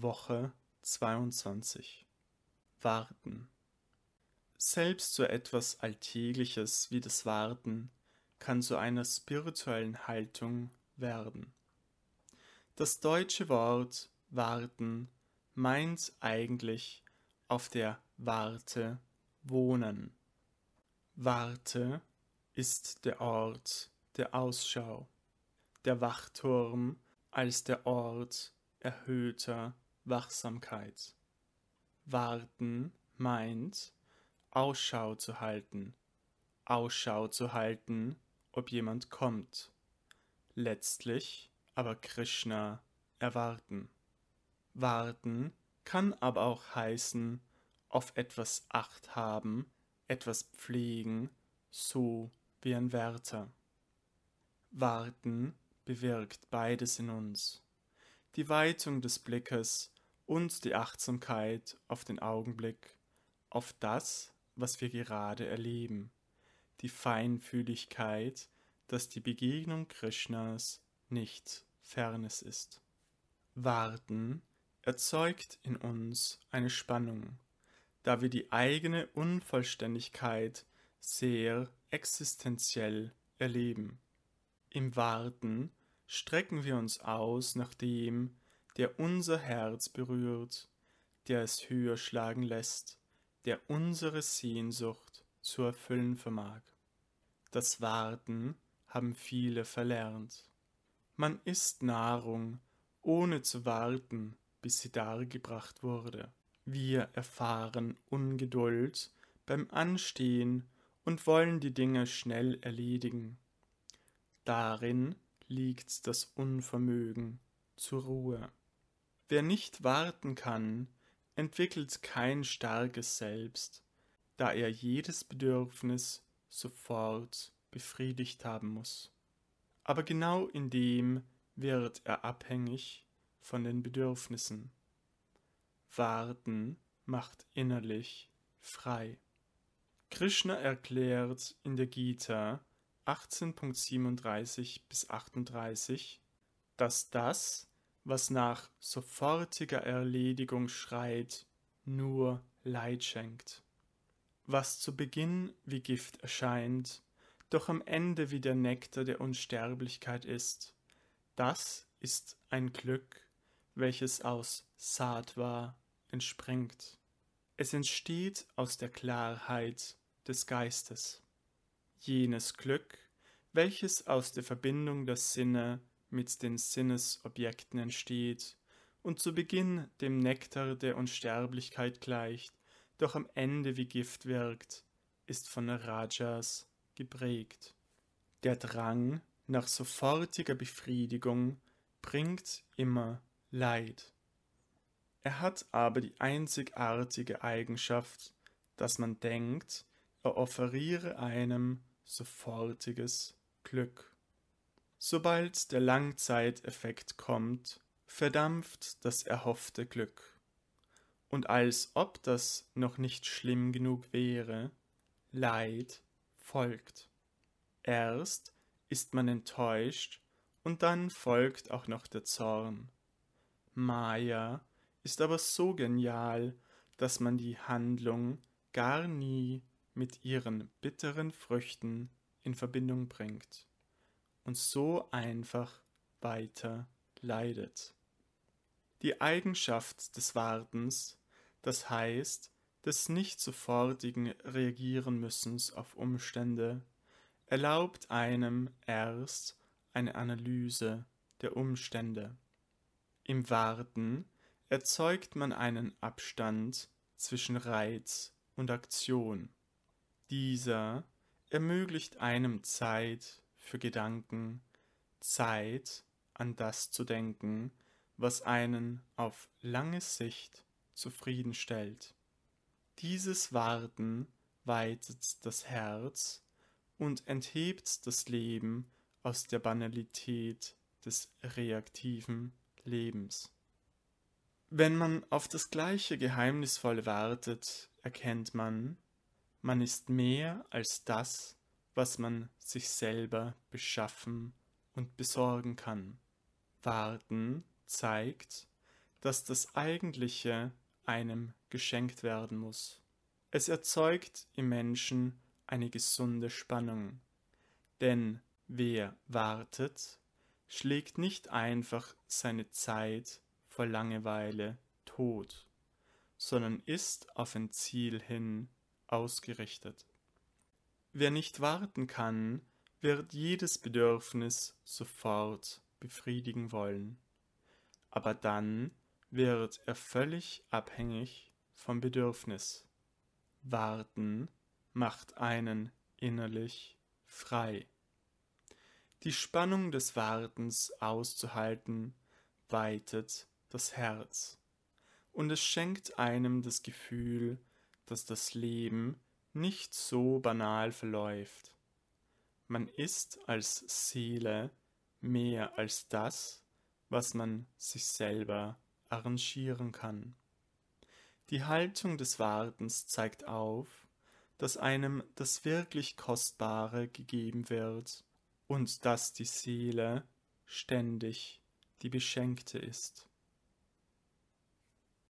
Woche 22 Warten Selbst so etwas Alltägliches wie das Warten kann zu einer spirituellen Haltung werden. Das deutsche Wort warten meint eigentlich auf der Warte wohnen. Warte ist der Ort der Ausschau, der Wachturm als der Ort erhöhter Wachsamkeit. Warten meint Ausschau zu halten, Ausschau zu halten, ob jemand kommt. Letztlich aber Krishna erwarten. Warten kann aber auch heißen, auf etwas Acht haben, etwas pflegen, so wie ein Wärter. Warten bewirkt beides in uns. Die Weitung des Blickes und die Achtsamkeit auf den Augenblick, auf das, was wir gerade erleben, die Feinfühligkeit, dass die Begegnung Krishnas nicht Fernes ist. Warten erzeugt in uns eine Spannung, da wir die eigene Unvollständigkeit sehr existenziell erleben. Im Warten strecken wir uns aus nach dem, der unser Herz berührt, der es höher schlagen lässt, der unsere Sehnsucht zu erfüllen vermag. Das Warten haben viele verlernt. Man isst Nahrung, ohne zu warten, bis sie dargebracht wurde. Wir erfahren Ungeduld beim Anstehen und wollen die Dinge schnell erledigen. Darin liegt das Unvermögen zur Ruhe. Wer nicht warten kann, entwickelt kein starkes Selbst, da er jedes Bedürfnis sofort befriedigt haben muss. Aber genau in dem wird er abhängig von den Bedürfnissen. Warten macht innerlich frei. Krishna erklärt in der Gita 18.37 bis 38, dass das, was nach sofortiger Erledigung schreit, nur Leid schenkt. Was zu Beginn wie Gift erscheint, doch am Ende wie der Nektar der Unsterblichkeit ist, das ist ein Glück, welches aus Sattva entspringt. Es entsteht aus der Klarheit des Geistes. Jenes Glück, welches aus der Verbindung der Sinne mit den Sinnesobjekten entsteht und zu Beginn dem Nektar der Unsterblichkeit gleicht, doch am Ende wie Gift wirkt, ist von Rajas geprägt. Der Drang nach sofortiger Befriedigung bringt immer Leid. Er hat aber die einzigartige Eigenschaft, dass man denkt, er offeriere einem sofortiges Glück. Sobald der Langzeiteffekt kommt, verdampft das erhoffte Glück. Und als ob das noch nicht schlimm genug wäre, Leid folgt. Erst ist man enttäuscht und dann folgt auch noch der Zorn. Maya ist aber so genial, dass man die Handlung gar nie mit ihren bitteren Früchten in Verbindung bringt und so einfach weiter leidet. Die Eigenschaft des Wartens, das heißt des nicht sofortigen Reagieren müssens auf Umstände, erlaubt einem erst eine Analyse der Umstände. Im Warten erzeugt man einen Abstand zwischen Reiz und Aktion. Dieser ermöglicht einem Zeit für Gedanken Zeit an das zu denken, was einen auf lange Sicht zufrieden stellt. Dieses Warten weitet das Herz und enthebt das Leben aus der Banalität des reaktiven Lebens. Wenn man auf das gleiche Geheimnisvolle wartet, erkennt man, man ist mehr als das, was man sich selber beschaffen und besorgen kann. Warten zeigt, dass das Eigentliche einem geschenkt werden muss. Es erzeugt im Menschen eine gesunde Spannung, denn wer wartet, schlägt nicht einfach seine Zeit vor Langeweile tot, sondern ist auf ein Ziel hin ausgerichtet. Wer nicht warten kann, wird jedes Bedürfnis sofort befriedigen wollen. Aber dann wird er völlig abhängig vom Bedürfnis. Warten macht einen innerlich frei. Die Spannung des Wartens auszuhalten weitet das Herz und es schenkt einem das Gefühl, dass das Leben nicht so banal verläuft. Man ist als Seele mehr als das, was man sich selber arrangieren kann. Die Haltung des Wartens zeigt auf, dass einem das wirklich Kostbare gegeben wird und dass die Seele ständig die Beschenkte ist.